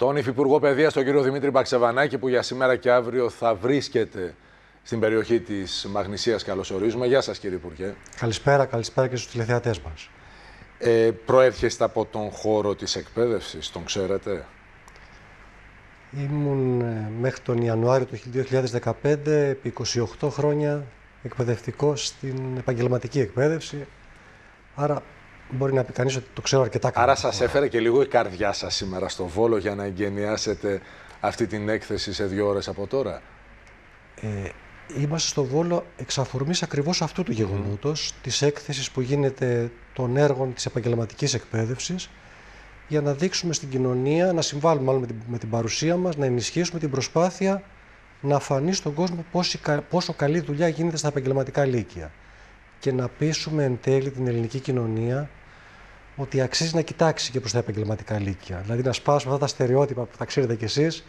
τον Υφυπουργό Παιδείας, τον κύριο Δημήτρη Μπαξεβανάκη, που για σήμερα και αύριο θα βρίσκεται στην περιοχή της Μαγνησίας. Καλωσορίζουμε. Γεια σας κύριε Υπουργέ. Καλησπέρα, καλησπέρα και στους τηλεθεατές μας. Ε, προέρχεστε από τον χώρο της εκπαίδευσης. τον ξέρετε. Ήμουν ε, μέχρι τον Ιανουάριο του 2015, επί 28 χρόνια εκπαιδευτικός στην επαγγελματική εκπαίδευση. Άρα μπορεί να πει κανείς ότι το ξέρω αρκετά καλά. Άρα σας έφερε και λίγο η καρδιά σας σήμερα στο Βόλο για να εγκαινιάσετε αυτή την έκθεση σε δύο ώρες από τώρα. Ε, είμαστε στο Βόλο εξ αφορμής ακριβώς αυτού του γεγονότος, mm. της που γίνεται των έργων της επαγγελματικής εκπαίδευσης, για να δείξουμε στην κοινωνία, να συμβάλλουμε μάλλον με την, με την παρουσία μας, να ενισχύσουμε την προσπάθεια να φανεί στον κόσμο πόσο, πόσο καλή δουλειά γίνεται στα επαγγελματικά λύκεια και να πείσουμε εν τέλει την ελληνική κοινωνία ότι αξίζει να κοιτάξει και προς τα επαγγελματικά λύκεια. Δηλαδή να σπάσουμε αυτά τα στερεότυπα που τα ξέρετε κι εσείς.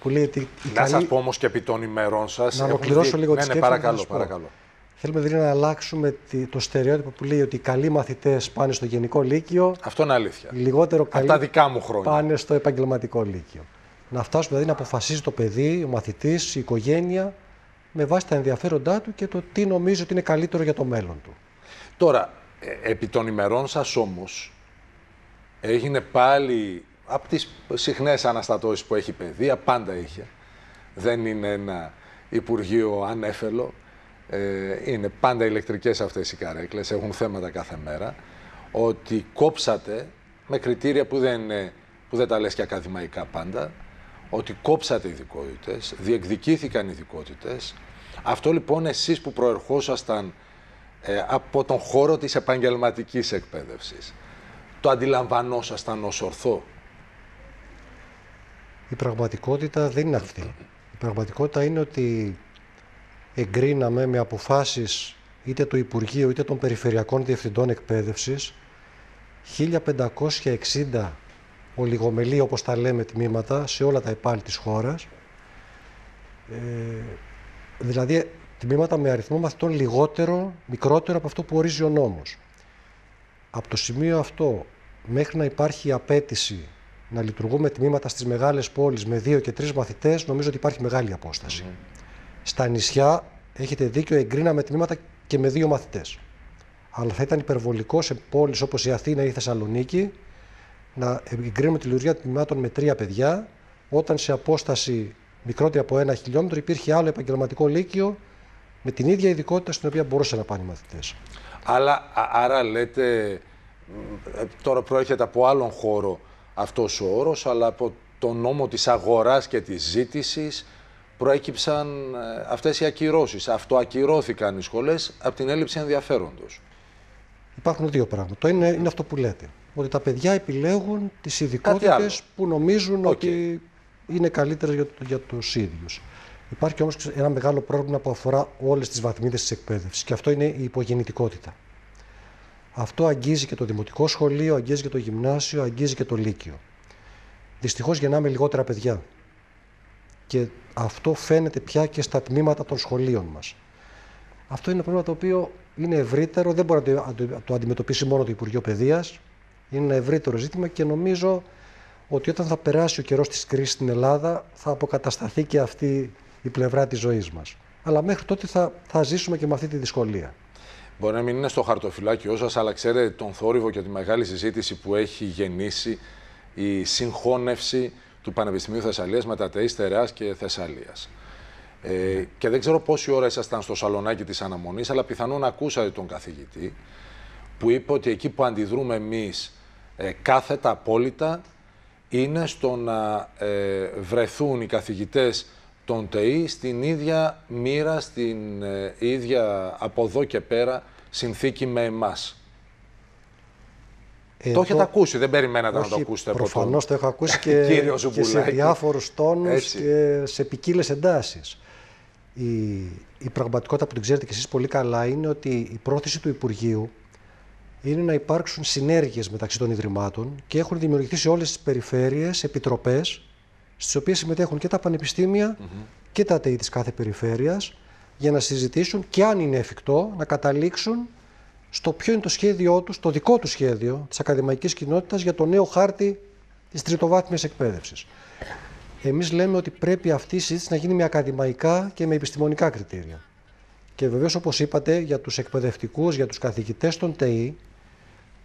Που λέει να καλή... σα πω όμως και επί των ημερών σας. Να ολοκληρώσω λίγο τη ναι, ναι, σκέψη. Ναι, παρακαλώ, να παρακαλώ. Θέλουμε δηλαδή να αλλάξουμε το στερεότυπο που λέει ότι οι καλοί μαθητές πάνε στο γενικό λύκειο. Αυτό είναι αλήθεια. λιγότερο καλοί δικά μου χρόνια. πάνε στο επαγγελματικό λύκειο. Να φτάσουμε δηλαδή να αποφασίζει το παιδί, ο μαθητής, η οικογένεια με βάση τα ενδιαφέροντά του και το τι νομίζει ότι είναι καλύτερο για το μέλλον του. Τώρα, ε, επί των ημερών σας όμως έγινε πάλι από τις συχνές αναστατώσεις που έχει η παιδεία, πάντα είχε. Δεν είναι ένα Υπουργείο ανέφελο. Ε, είναι πάντα ηλεκτρικές αυτές οι καρέκλες, έχουν θέματα κάθε μέρα. Ότι κόψατε με κριτήρια που δεν, που δεν τα λες και ακαδημαϊκά πάντα, ότι κόψατε ειδικότητες, διεκδικήθηκαν ειδικότητες. Αυτό λοιπόν εσείς που προερχόσασταν ε, από τον χώρο της επαγγελματικής εκπαίδευσης. Το αντιλαμβανόσασταν ως ορθό. Η πραγματικότητα δεν είναι αυτή. Η πραγματικότητα είναι ότι εγκρίναμε με αποφάσεις είτε του Υπουργείου είτε των Περιφερειακών Διευθυντών Εκπαίδευσης 1560 ολιγομελή όπως τα λέμε τμήματα σε όλα τα υπάλληλοι της χώρας. Ε, δηλαδή τμήματα με αριθμό μαθητών λιγότερο, μικρότερο από αυτό που ορίζει ο νόμος. Από το σημείο αυτό μέχρι να υπάρχει απέτηση να λειτουργούμε τμήματα στις μεγάλες πόλεις με δύο και τρεις μαθητές, νομίζω ότι υπάρχει μεγάλη ναι. Στα νησιά, έχετε δίκιο, εγκρίναμε τμήματα και με δύο μαθητές. Αλλά θα ήταν υπερβολικό σε πόλεις όπως η Αθήνα ή η Θεσσαλονίκη να εγκρίνουμε τη λειτουργία τμήματων με τρία παιδιά, όταν σε απόσταση μικρότερη από ένα χιλιόμετρο υπήρχε άλλο επαγγελματικό λύκειο με την ίδια ειδικότητα στην οποία μπορούσαν να πάνε οι μαθητές. Αλλά άρα λέτε, ε, τώρα προέρχεται από άλλον χώρο αυτός ο όρος, αλλά από τον νόμο της αγοράς και της ζήτησης προέκυψαν ε, αυτές οι ακυρώσεις. Αυτοακυρώθηκαν οι σχολές από την έλλειψη ενδιαφέροντος. Υπάρχουν δύο πράγματα. Το ένα είναι αυτό που λέτε. Ότι τα παιδιά επιλέγουν τις ειδικότητες που νομίζουν ότι είναι καλύτερες για, για τους ίδιους. Υπάρχει όμως ένα μεγάλο πρόβλημα που αφορά όλες τις βαθμίδες της εκπαίδευσης και αυτό είναι η υπογεννητικότητα. Αυτό αγγίζει και το δημοτικό σχολείο, αγγίζει και το γυμνάσιο, αγγίζει και το λύκειο. Δυστυχώς γεννάμε λιγότερα παιδιά. Και αυτό φαίνεται πια και στα τμήματα των σχολείων μας. Αυτό είναι ένα πρόβλημα το οποίο είναι ευρύτερο, δεν μπορεί να το αντιμετωπίσει μόνο το Υπουργείο Παιδείας. Είναι ένα ευρύτερο ζήτημα και νομίζω ότι όταν θα περάσει ο καιρός της κρίσης στην Ελλάδα θα αποκατασταθεί και αυτή η πλευρά της ζωής μας. Αλλά μέχρι τότε θα, θα ζήσουμε και με αυτή τη δυσκολία. Μπορεί να μην είναι στο χαρτοφυλάκιό σας, αλλά ξέρετε τον θόρυβο και τη μεγάλη συζήτηση που έχει γεννήσει η συγχώνευση του Πανεπιστημίου Θεσσαλίας με τα και Θεσσαλίας. Ε, και δεν ξέρω πόση ώρα ήσασταν στο σαλονάκι της αναμονής, αλλά πιθανόν ακούσατε τον καθηγητή που είπε ότι εκεί που αντιδρούμε εμείς ε, κάθετα απόλυτα είναι στο να ε, βρεθούν οι καθηγητές τον ΤΕΗ στην ίδια μοίρα, στην ε, ίδια από εδώ και πέρα συνθήκη με εμάς. Το έχετε ακούσει, δεν περιμένατε Όχι, να το ακούσετε από Προφανώς το έχω ακούσει και, σε διάφορους τόνους και σε ποικίλες εντάσεις. Η, η πραγματικότητα που την ξέρετε και εσείς πολύ καλά είναι ότι η πρόθεση του Υπουργείου είναι να υπάρξουν συνέργειες μεταξύ των Ιδρυμάτων και έχουν δημιουργηθεί σε όλες τις περιφέρειες επιτροπές στις οποίες συμμετέχουν και τα πανεπιστήμια και τα ΤΕΙ της κάθε περιφέρειας για να συζητήσουν και αν είναι εφικτό να καταλήξουν στο ποιο είναι το σχέδιό τους, το δικό τους σχέδιο της ακαδημαϊκής κοινότητας για το νέο χάρτη της τριτοβάθμιας εκπαίδευσης. Εμείς λέμε ότι πρέπει αυτή η συζήτηση να γίνει με ακαδημαϊκά και με επιστημονικά κριτήρια. Και βεβαίως, όπως είπατε, για τους εκπαιδευτικούς, για τους καθηγητές των ΤΕΙ,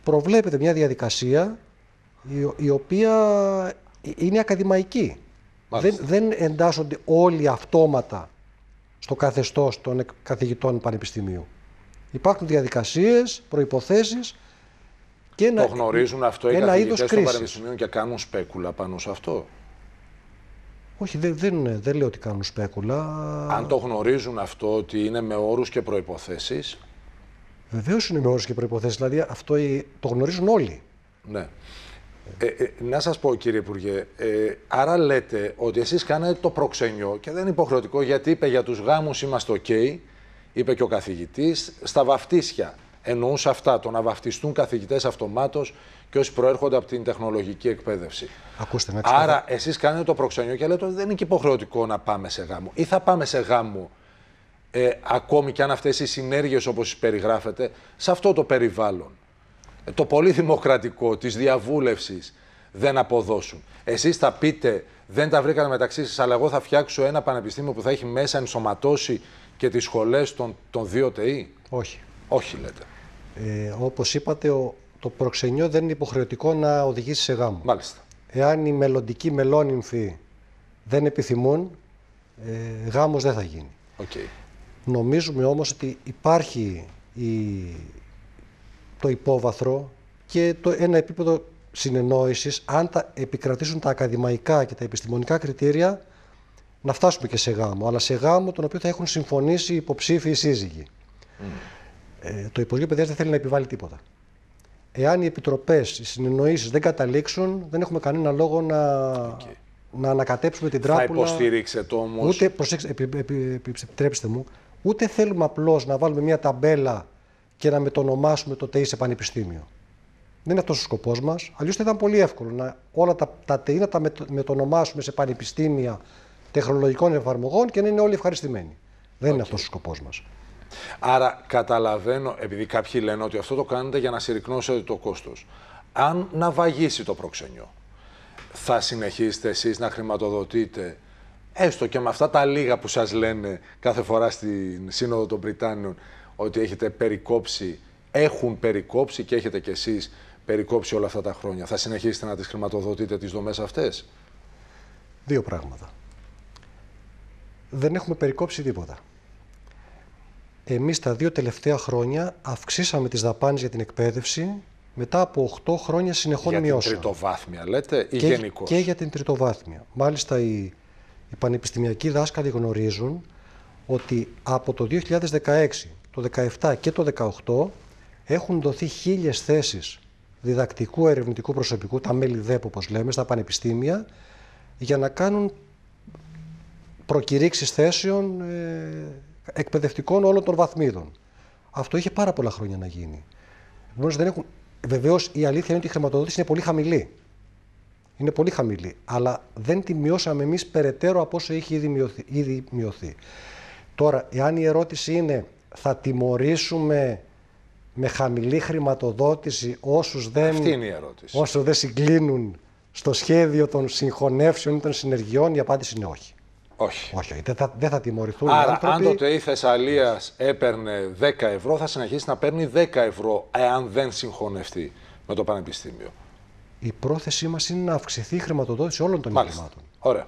προβλέπεται μια διαδικασία η οποία είναι ακαδημαϊκή. Δεν, δεν εντάσσονται όλοι αυτόματα στο καθεστώς των καθηγητών πανεπιστημίου. Υπάρχουν διαδικασίες, προϋποθέσεις και ένα, το γνωρίζουν αυτό ένα οι καθηγητές των πανεπιστημίων και κάνουν σπέκουλα πάνω σε αυτό. Όχι, δεν, δεν, δεν λέω ότι κάνουν σπέκουλα. Αν το γνωρίζουν αυτό ότι είναι με όρους και προϋποθέσεις. Βεβαίως είναι με όρους και προϋποθέσεις. Δηλαδή αυτό το γνωρίζουν όλοι. Ναι. Ε, ε, να σας πω κύριε Υπουργέ, ε, άρα λέτε ότι εσείς κάνατε το προξενιό και δεν είναι υποχρεωτικό γιατί είπε για τους γάμους είμαστε ok, είπε και ο καθηγητής, στα βαφτίσια εννοούσε αυτά, το να βαφτιστούν καθηγητές αυτομάτως και όσοι προέρχονται από την τεχνολογική εκπαίδευση. Ακούστε, με Άρα εσείς κάνετε το προξενιό και λέτε ότι δεν είναι υποχρεωτικό να πάμε σε γάμο ή θα πάμε σε γάμο ε, ακόμη και αν αυτές οι συνέργειες όπως περιγράφετε σε αυτό το περιβάλλον το πολύ δημοκρατικό της διαβούλευσης δεν αποδώσουν. Εσείς θα πείτε, δεν τα βρήκατε μεταξύ σας, αλλά εγώ θα φτιάξω ένα πανεπιστήμιο που θα έχει μέσα ενσωματώσει και τις σχολές των, των δύο ΤΕΗ. Όχι. Όχι λέτε. Ε, όπως είπατε, το προξενιό δεν είναι υποχρεωτικό να οδηγήσει σε γάμο. Μάλιστα. Εάν οι μελλοντικοί μελόνυμφοι δεν επιθυμούν, ε, γάμος δεν θα γίνει. Okay. Νομίζουμε όμως ότι υπάρχει η το υπόβαθρο και το, ένα επίπεδο συνεννόησης, αν τα επικρατήσουν τα ακαδημαϊκά και τα επιστημονικά κριτήρια, να φτάσουμε και σε γάμο, αλλά σε γάμο τον οποίο θα έχουν συμφωνήσει οι υποψήφοι οι σύζυγοι. Ε, το Υπουργείο Παιδείας δεν θέλει να επιβάλλει τίποτα. Εάν οι επιτροπές, οι συνεννοήσεις δεν καταλήξουν, δεν έχουμε κανένα λόγο να, να ανακατέψουμε την τράπουλα. Θα υποστηρίξετε όμως. Ούτε, προσέξτε, επι, επι, επιτρέψτε μου, ούτε θέλουμε απλώς να βάλουμε μια ταμπέλα και να μετονομάσουμε το ΤΕΙ σε πανεπιστήμιο. Δεν είναι αυτός ο σκοπός μας. Αλλιώς θα ήταν πολύ εύκολο να όλα τα, τα ΤΕΙ να τα μετονομάσουμε σε πανεπιστήμια τεχνολογικών εφαρμογών και να είναι όλοι ευχαριστημένοι. Δεν είναι αυτός ο σκοπός μας. Άρα καταλαβαίνω, επειδή κάποιοι λένε ότι αυτό το κάνετε για να συρρυκνώσετε το κόστος. Αν να βαγίσει το προξενιό, θα συνεχίσετε εσείς να χρηματοδοτείτε έστω και με αυτά τα λίγα που σας λένε κάθε φορά στην Σύνοδο των Πριτάνιων ότι έχετε περικόψει, έχουν περικόψει και έχετε κι εσείς περικόψει όλα αυτά τα χρόνια. Θα συνεχίσετε να τις χρηματοδοτείτε τις δομές αυτές. Δύο πράγματα. Δεν έχουμε περικόψει τίποτα. Εμείς τα δύο τελευταία χρόνια αυξήσαμε τις δαπάνες για την εκπαίδευση μετά από 8 χρόνια συνεχών μειώσεων. Για την τριτοβάθμια λέτε ή και, Και για την τριτοβάθμια. Μάλιστα οι, οι πανεπιστημιακοί δάσκαλοι γνωρίζουν ότι από το 2016 το 17 και το 18 έχουν δοθεί χίλιες θέσεις διδακτικού ερευνητικού προσωπικού, τα μέλη ΔΕΠ όπως λέμε, στα πανεπιστήμια, για να κάνουν προκηρύξεις θέσεων ε, εκπαιδευτικών όλων των βαθμίδων. Αυτό είχε πάρα πολλά χρόνια να γίνει. δεν έχουν... Βεβαίως η αλήθεια είναι ότι η χρηματοδότηση είναι πολύ χαμηλή. Είναι πολύ χαμηλή, αλλά δεν τη μειώσαμε εμείς περαιτέρω από όσο είχε Ήδη μειωθεί. Τώρα, εάν η ερώτηση είναι θα τιμωρήσουμε με χαμηλή χρηματοδότηση όσους δεν, δεν συγκλίνουν στο σχέδιο των συγχωνεύσεων ή των συνεργειών, η απάντηση είναι όχι. Όχι. όχι δεν, θα, τιμωρηθούν Άρα, οι άνθρωποι. αν το ΤΕΙ Θεσσαλίας έπαιρνε 10 ευρώ, θα συνεχίσει να παίρνει 10 ευρώ, εάν δεν συγχωνευτεί με το Πανεπιστήμιο. Η πρόθεσή μας είναι να αυξηθεί η χρηματοδότηση όλων των Μάλιστα. Ωραία.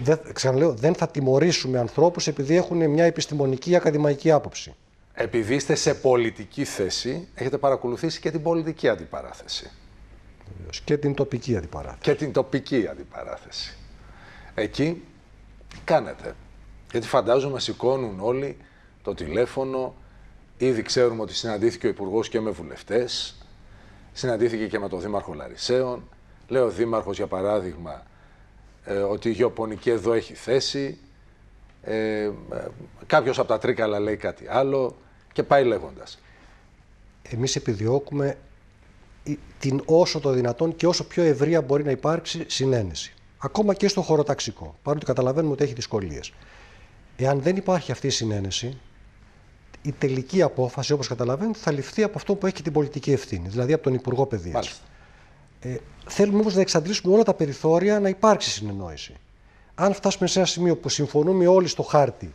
Δεν, ξαναλέω, δεν θα τιμωρήσουμε ανθρώπους επειδή έχουν μια επιστημονική ή ακαδημαϊκή άποψη. Επειδή είστε σε πολιτική θέση, έχετε παρακολουθήσει και την πολιτική αντιπαράθεση. Και την τοπική αντιπαράθεση. Και την τοπική αντιπαράθεση. Εκεί κάνετε. Γιατί φαντάζομαι σηκώνουν όλοι το τηλέφωνο. Ήδη ξέρουμε ότι συναντήθηκε ο Υπουργός και με βουλευτές. Συναντήθηκε και με τον Δήμαρχο Λαρισαίων. Λέω Δήμαρχος, για παράδειγμα, ε, ότι η γεωπονική εδώ έχει θέση, ε, ε, κάποιος από τα τρίκαλα λέει κάτι άλλο και πάει λέγοντας. Εμείς επιδιώκουμε την όσο το δυνατόν και όσο πιο ευρεία μπορεί να υπάρξει συνένεση. Ακόμα και στο χωροταξικό, παρότι καταλαβαίνουμε ότι έχει δυσκολίες. Εάν δεν υπάρχει αυτή η συνένεση, η τελική απόφαση, όπως καταλαβαίνετε, θα ληφθεί από αυτό που έχει την πολιτική ευθύνη, δηλαδή από τον Υπουργό Παιδείας. Ε, θέλουμε όμως να εξαντλήσουμε όλα τα περιθώρια να υπάρξει συνεννόηση. Αν φτάσουμε σε ένα σημείο που συμφωνούμε όλοι στο χάρτη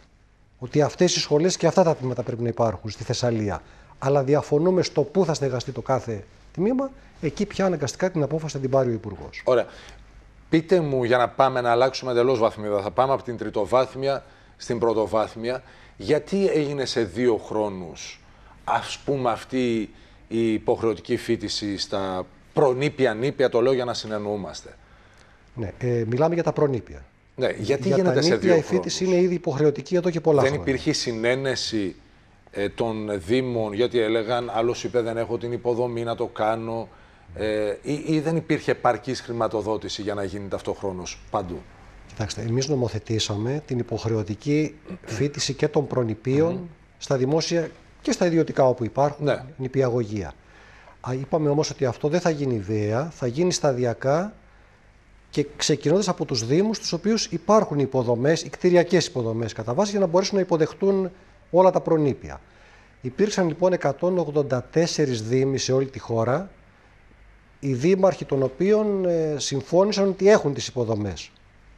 ότι αυτές οι σχολές και αυτά τα τμήματα πρέπει να υπάρχουν στη Θεσσαλία, αλλά διαφωνούμε στο πού θα στεγαστεί το κάθε τμήμα, εκεί πια αναγκαστικά την απόφαση θα την πάρει ο Υπουργός. Ωραία. Πείτε μου για να πάμε να αλλάξουμε εντελώς βαθμίδα. Θα πάμε από την τριτοβάθμια στην πρωτοβάθμια. Γιατί έγινε σε δύο χρόνους, ας πούμε, αυτή η υποχρεωτική φίτηση στα προνήπια-νήπια, το λέω για να συνεννοούμαστε. Ναι, ε, μιλάμε για τα προνήπια. Ναι, γιατί για γίνεται τα σε δύο χρόνους. είναι ήδη υποχρεωτική εδώ και πολλά Δεν χρόνια. υπήρχε συνένεση ε, των Δήμων, γιατί έλεγαν άλλο είπε δεν έχω την υποδομή να το κάνω ε, ή, δεν υπήρχε επαρκής χρηματοδότηση για να γίνει ταυτόχρονος παντού. Κοιτάξτε, εμείς νομοθετήσαμε την υποχρεωτική φύτηση και των προνηπίων στα δημόσια και στα ιδιωτικά όπου υπάρχουν, ναι. νηπιαγωγεία. Είπαμε όμως ότι αυτό δεν θα γίνει ιδέα, θα γίνει σταδιακά και ξεκινώντας από τους Δήμους, στους οποίους υπάρχουν υποδομές, οι κτηριακές υποδομές κατά βάση, για να μπορέσουν να υποδεχτούν όλα τα προνήπια. Υπήρξαν λοιπόν 184 Δήμοι σε όλη τη χώρα, οι δήμαρχοι των οποίων ε, συμφώνησαν ότι έχουν τις υποδομές.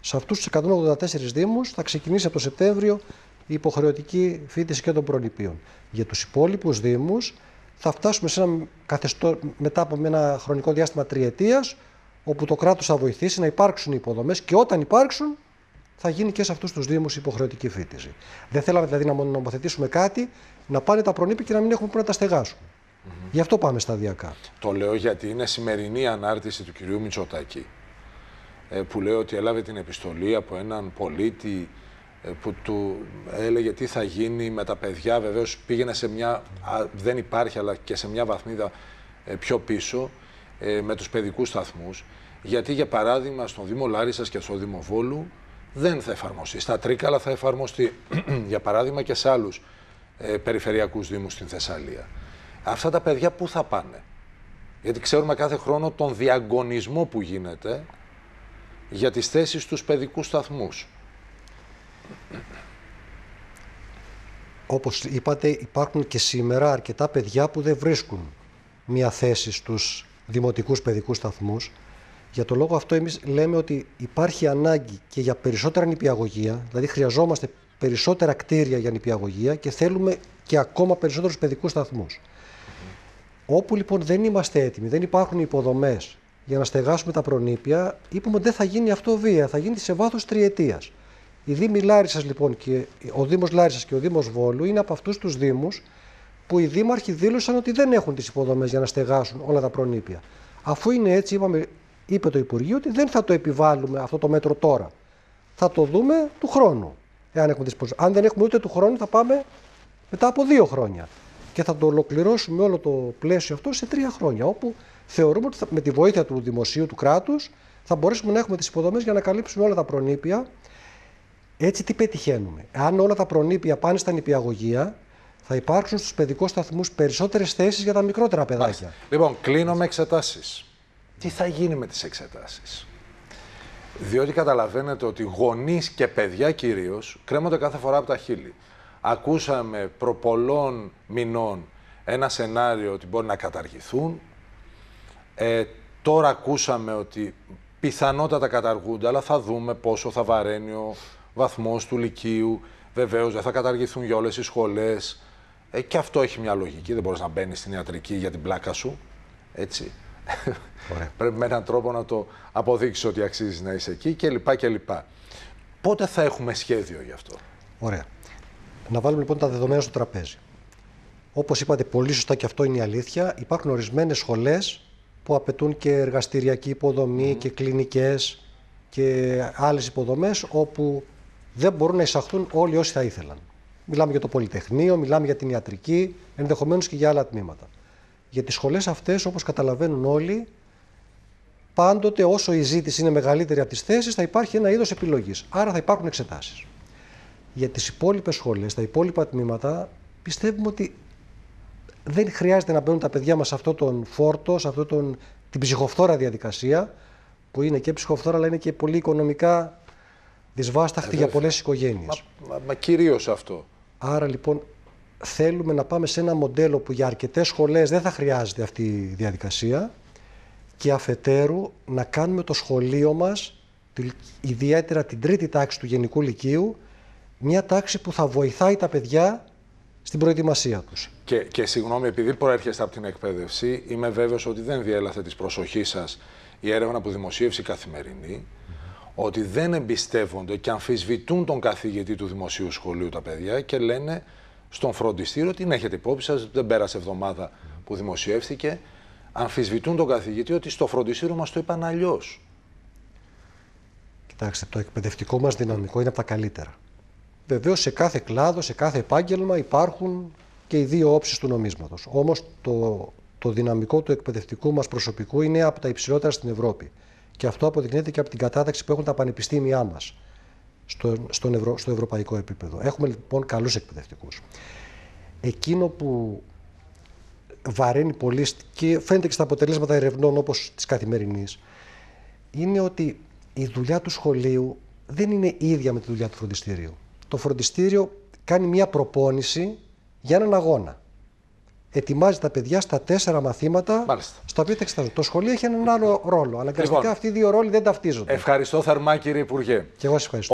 Σε αυτούς τους 184 Δήμους θα ξεκινήσει από το Σεπτέμβριο η υποχρεωτική φύτηση και των προνηπίων. Για τους υπόλοιπους Δήμους θα φτάσουμε σε ένα καθεστώ, μετά από ένα χρονικό διάστημα τριετίας, όπου το κράτος θα βοηθήσει να υπάρξουν οι υποδομές και όταν υπάρξουν, θα γίνει και σε αυτούς τους Δήμους υποχρεωτική φύτιση. Δεν θέλαμε δηλαδή να νομοθετήσουμε κάτι, να πάνε τα προνήπη και να μην έχουμε που να τα στεγάσουν. Γι' αυτό πάμε σταδιακά. Το λέω γιατί είναι σημερινή ανάρτηση του κυρίου Μητσοτάκη ε, που λέει ότι έλαβε την επιστολή από έναν πολίτη ε, που του έλεγε τι θα γίνει με τα παιδιά. Βεβαίως πήγαινε σε μια, δεν υπάρχει, αλλά και σε μια βαθμίδα ε, πιο πίσω ε, με τους παιδικούς σταθμούς. Γιατί, για παράδειγμα, στον Δήμο Λάρισας και στον Δήμο Βόλου δεν θα εφαρμοστεί. Στα Τρίκαλα θα εφαρμοστεί, για παράδειγμα, και σε άλλους περιφερειακούς δήμους στην Θεσσαλία. Αυτά τα παιδιά πού θα πάνε. Γιατί ξέρουμε κάθε χρόνο τον διαγωνισμό που γίνεται για τις θέσεις στους παιδικούς σταθμούς. Όπως είπατε υπάρχουν και σήμερα αρκετά παιδιά που δεν βρίσκουν μια θέση στους δημοτικούς παιδικούς σταθμούς. Για το λόγο αυτό εμείς λέμε ότι υπάρχει ανάγκη και για περισσότερα νηπιαγωγεία, δηλαδή χρειαζόμαστε περισσότερα κτίρια για νηπιαγωγεία και θέλουμε και ακόμα περισσότερους παιδικούς σταθμούς. Όπου λοιπόν δεν είμαστε έτοιμοι, δεν υπάρχουν υποδομές για να στεγάσουμε τα προνήπια, είπαμε ότι δεν θα γίνει αυτό βία, θα γίνει σε βάθος τριετίας. Οι Δήμοι λοιπόν και ο Δήμος Λάρισας και ο Δήμος Βόλου είναι από αυτούς τους Δήμους που οι δήμαρχοι δήλωσαν ότι δεν έχουν τις υποδομές για να στεγάσουν όλα τα προνήπια. Αφού είναι έτσι, είπαμε, είπε το Υπουργείο ότι δεν θα το επιβάλλουμε αυτό το μέτρο τώρα. Θα το δούμε του χρόνου. Εάν έχουμε Αν δεν έχουμε ούτε του χρόνου, θα πάμε μετά από δύο χρόνια. Και θα το ολοκληρώσουμε όλο το πλαίσιο αυτό σε τρία χρόνια. Όπου θεωρούμε ότι με τη βοήθεια του δημοσίου, του κράτους, θα μπορέσουμε να έχουμε τις υποδομές για να καλύψουμε όλα τα προνήπια έτσι τι πετυχαίνουμε. Αν όλα τα προνήπια πάνε στα νηπιαγωγεία, θα υπάρξουν στους παιδικούς σταθμούς περισσότερες θέσεις για τα μικρότερα παιδάκια. Λοιπόν, κλείνω με εξετάσεις. Τι θα γίνει με τις εξετάσεις. Διότι καταλαβαίνετε ότι γονείς και παιδιά κυρίως κρέμονται κάθε φορά από τα χείλη. Ακούσαμε προπολών μηνών ένα σενάριο ότι μπορεί να καταργηθούν. Ε, τώρα ακούσαμε ότι πιθανότατα καταργούνται, αλλά θα δούμε πόσο θα βαραίνει ο βαθμό του Λυκείου. Βεβαίως δεν θα καταργηθούν για όλες οι σχολές. Ε, και αυτό έχει μια λογική. Δεν μπορείς να μπαίνεις στην ιατρική για την πλάκα σου. Έτσι. Πρέπει με έναν τρόπο να το αποδείξεις ότι αξίζεις να είσαι εκεί κλπ. κλπ. Πότε θα έχουμε σχέδιο γι' αυτό. Ωραία. Να βάλουμε λοιπόν τα δεδομένα στο τραπέζι. Όπως είπατε πολύ σωστά και αυτό είναι η αλήθεια, υπάρχουν ορισμένες σχολές που απαιτούν και εργαστηριακή υποδομή mm. και κλινικές και άλλες υποδομές όπου δεν μπορούν να εισαχθούν όλοι όσοι θα ήθελαν. Μιλάμε για το Πολυτεχνείο, μιλάμε για την ιατρική, ενδεχομένως και για άλλα τμήματα. Για τις σχολές αυτές, όπως καταλαβαίνουν όλοι, πάντοτε όσο η ζήτηση είναι μεγαλύτερη από τις θέσεις, θα υπάρχει ένα είδος επιλογής. Άρα θα υπάρχουν εξετάσεις. Για τις υπόλοιπες σχολές, τα υπόλοιπα τμήματα, πιστεύουμε ότι δεν χρειάζεται να μπαίνουν τα παιδιά μας σε αυτόν τον φόρτο, σε αυτόν την ψυχοφθόρα διαδικασία, που είναι και ψυχοφθόρα, αλλά είναι και πολύ οικονομικά δυσβάσταχτη για πολλές οικογένειες. Μα, μα, κυρίως αυτό. Άρα λοιπόν θέλουμε να πάμε σε ένα μοντέλο που για αρκετές σχολές δεν θα χρειάζεται αυτή η διαδικασία και αφετέρου να κάνουμε το σχολείο μας, ιδιαίτερα την τρίτη τάξη του Γενικού Λυκείου, μια τάξη που θα βοηθάει τα παιδιά στην προετοιμασία τους. Και, και συγγνώμη, επειδή προέρχεστε από την εκπαίδευση, είμαι βέβαιος ότι δεν διέλαθε της προσοχής σας η έρευνα που δημοσίευσε η Καθημερινή, ότι δεν εμπιστεύονται και αμφισβητούν τον καθηγητή του δημοσίου σχολείου τα παιδιά και λένε στον φροντιστήριο την έχετε υπόψη σας, δεν πέρασε εβδομάδα που δημοσιεύθηκε, αμφισβητούν τον καθηγητή ότι στο φροντιστήριο μας το είπαν αλλιώς. Κοιτάξτε, το εκπαιδευτικό μας δυναμικό είναι από τα καλύτερα. Βεβαίως σε κάθε κλάδο, σε κάθε επάγγελμα υπάρχουν και οι δύο όψεις του νομίσματος. Όμως το, το δυναμικό του εκπαιδευτικού μας προσωπικού είναι από τα υψηλότερα στην Ευρώπη και αυτό αποδεικνύεται και από την κατάταξη που έχουν τα πανεπιστήμια μας στο, στο, ευρω, στο ευρωπαϊκό επίπεδο. Έχουμε λοιπόν καλούς εκπαιδευτικούς. Εκείνο που βαραίνει πολύ και φαίνεται και στα αποτελέσματα ερευνών όπως της καθημερινής είναι ότι η δουλειά του σχολείου δεν είναι ίδια με τη δουλειά του φροντιστήριου. Το φροντιστήριο κάνει μια προπόνηση για έναν αγώνα ετοιμάζει τα παιδιά στα τέσσερα μαθήματα Μάλιστα. στα οποία τα Το σχολείο έχει έναν άλλο ρόλο. αλλά λοιπόν, αυτοί οι δύο ρόλοι δεν ταυτίζονται. Ευχαριστώ θερμά, κύριε Υπουργέ. Και εγώ σας ευχαριστώ.